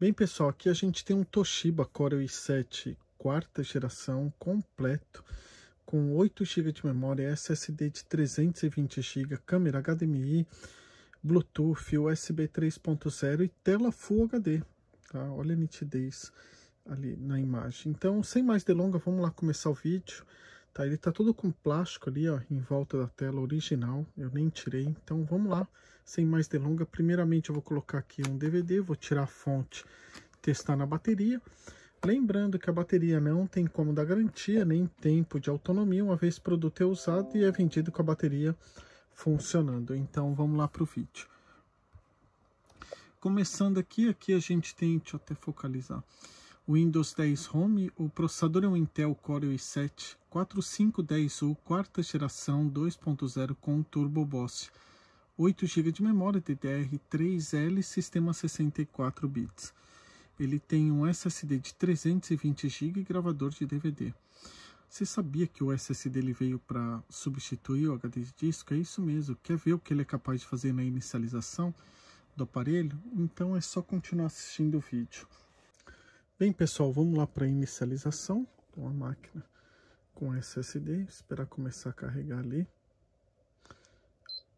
Bem pessoal, aqui a gente tem um Toshiba Core i7 quarta geração completo com 8 GB de memória, SSD de 320 GB, câmera HDMI, Bluetooth, USB 3.0 e tela Full HD. Tá? Olha a nitidez ali na imagem. Então, sem mais delongas, vamos lá começar o vídeo. Tá, ele tá todo com plástico ali, ó, em volta da tela original. Eu nem tirei, então vamos lá. Sem mais delonga, primeiramente eu vou colocar aqui um DVD, vou tirar a fonte, testar na bateria. Lembrando que a bateria não tem como dar garantia, nem tempo de autonomia, uma vez o produto é usado e é vendido com a bateria funcionando. Então vamos lá para o vídeo. Começando aqui, aqui a gente tem, deixa eu até focalizar, Windows 10 Home, o processador é um Intel Core i7 4510U quarta geração 2.0 com Turbo Boss, 8 GB de memória DDR3L, sistema 64 bits. Ele tem um SSD de 320 GB e gravador de DVD. Você sabia que o SSD ele veio para substituir o HD de disco? É isso mesmo. Quer ver o que ele é capaz de fazer na inicialização do aparelho? Então é só continuar assistindo o vídeo. Bem, pessoal, vamos lá para a inicialização. Então, a máquina com SSD, esperar começar a carregar ali.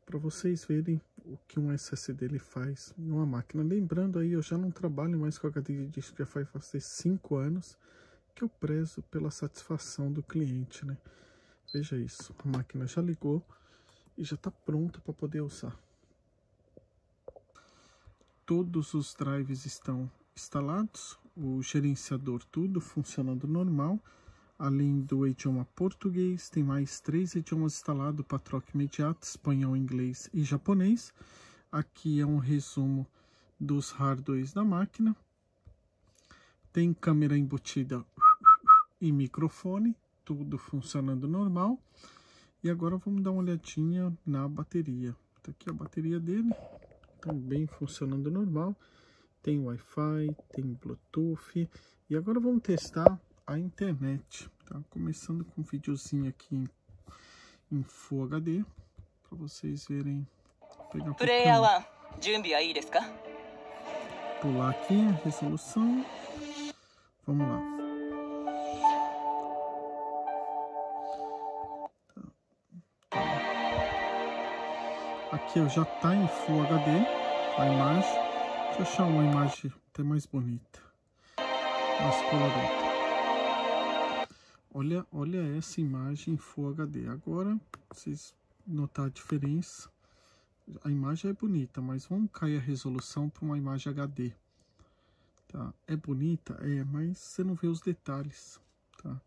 Para vocês verem o que um SSD ele faz em uma máquina. Lembrando aí, eu já não trabalho mais com HD de disco, já faz fazer 5 anos que eu prezo pela satisfação do cliente, né? Veja isso, a máquina já ligou e já está pronta para poder usar. Todos os drives estão instalados, o gerenciador tudo funcionando normal. Além do idioma português, tem mais três idiomas instalados para troca imediata, espanhol, inglês e japonês. Aqui é um resumo dos hardwares da máquina. Tem câmera embutida e microfone, tudo funcionando normal. E agora vamos dar uma olhadinha na bateria. Tá aqui a bateria dele, também tá funcionando normal tem Wi-Fi, tem Bluetooth. E agora vamos testar a internet, tá? Começando com um videozinho aqui em, em Full HD, para vocês verem. Pegar um Pular aqui a resolução. Vamos lá. Tá. Aqui eu já está em Full HD a imagem. Deixa eu achar uma imagem até mais bonita. Mais colorida. Olha, olha essa imagem Full HD. Agora, vocês notar a diferença. A imagem é bonita, mas vamos cair a resolução para uma imagem HD. Tá? É bonita? É, mas você não vê os detalhes. Tá?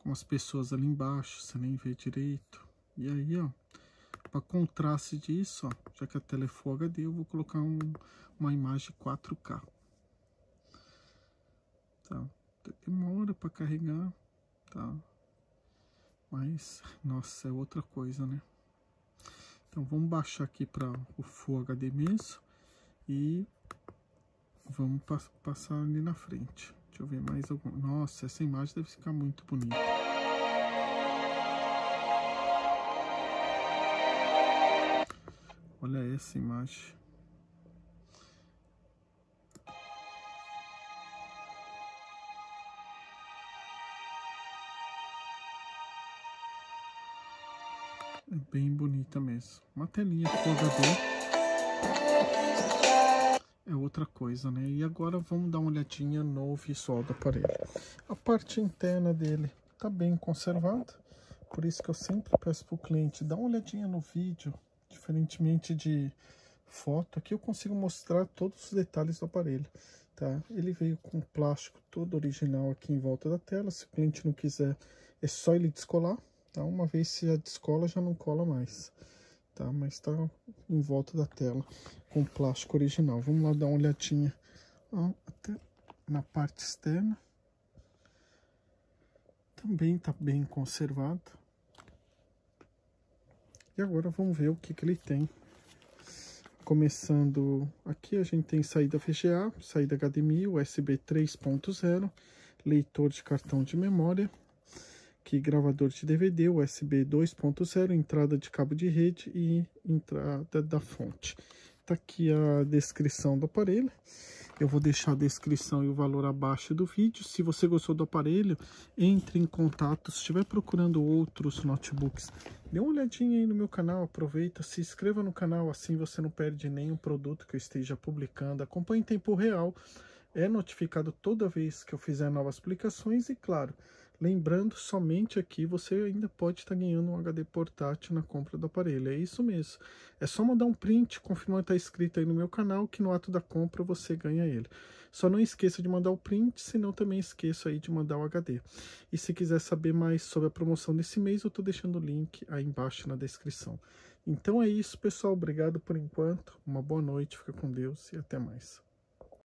Com as pessoas ali embaixo, você nem vê direito. E aí, ó, para contraste disso, ó, já que a tela é Full HD, eu vou colocar um, uma imagem 4K. Tá? Demora para carregar, tá? Mas, nossa, é outra coisa, né? Então vamos baixar aqui para o Full HD mesmo e vamos passar ali na frente. Deixa eu ver mais algum. Nossa, essa imagem deve ficar muito bonita. esse macho. É bem bonita mesmo. Uma telinha flodador. É outra coisa, né? E agora vamos dar uma olhadinha no visual do aparelho. A parte interna dele tá bem conservada. Por isso que eu sempre peço para o cliente dar uma olhadinha no vídeo diferentemente de foto, aqui eu consigo mostrar todos os detalhes do aparelho, tá? Ele veio com plástico todo original aqui em volta da tela, se o cliente não quiser é só ele descolar, tá? Uma vez se já descola, já não cola mais, tá? Mas tá em volta da tela com plástico original. Vamos lá dar uma olhadinha ó, até na parte externa. Também tá bem conservado, e agora vamos ver o que, que ele tem. Começando aqui, a gente tem saída VGA, saída HDMI, USB 3.0, leitor de cartão de memória, que gravador de DVD, USB 2.0, entrada de cabo de rede e entrada da fonte. Tá aqui a descrição do aparelho. Eu vou deixar a descrição e o valor abaixo do vídeo. Se você gostou do aparelho, entre em contato. Se estiver procurando outros notebooks, dê uma olhadinha aí no meu canal, aproveita, se inscreva no canal, assim você não perde nenhum produto que eu esteja publicando. Acompanhe em tempo real, é notificado toda vez que eu fizer novas publicações e, claro, Lembrando, somente aqui você ainda pode estar tá ganhando um HD portátil na compra do aparelho. É isso mesmo. É só mandar um print confirmando que está inscrito aí no meu canal, que no ato da compra você ganha ele. Só não esqueça de mandar o print, senão também esqueça aí de mandar o HD. E se quiser saber mais sobre a promoção desse mês, eu estou deixando o link aí embaixo na descrição. Então é isso, pessoal. Obrigado por enquanto. Uma boa noite, fica com Deus e até mais.